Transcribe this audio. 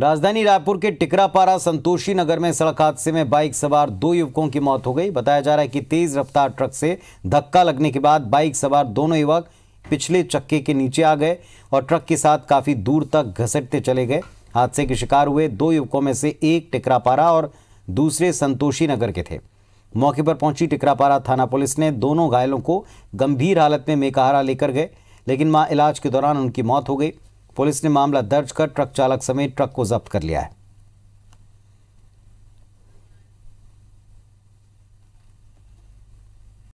राजधानी रायपुर के टिकरापारा संतोषी नगर में सड़क हादसे में बाइक सवार दो युवकों की मौत हो गई बताया जा रहा है कि तेज रफ्तार ट्रक से धक्का लगने के बाद बाइक सवार दोनों युवक पिछले चक्के के नीचे आ गए और ट्रक के साथ काफी दूर तक घसटते चले गए हादसे के शिकार हुए दो युवकों में से एक टिकरापारा और दूसरे संतोषी नगर के थे मौके पर पहुंची टिकरापारा थाना पुलिस ने दोनों घायलों को गंभीर हालत में मेकाहारा लेकर गए लेकिन मां इलाज के दौरान उनकी मौत हो गई पुलिस ने मामला दर्ज कर ट्रक चालक समेत ट्रक को जब्त कर लिया है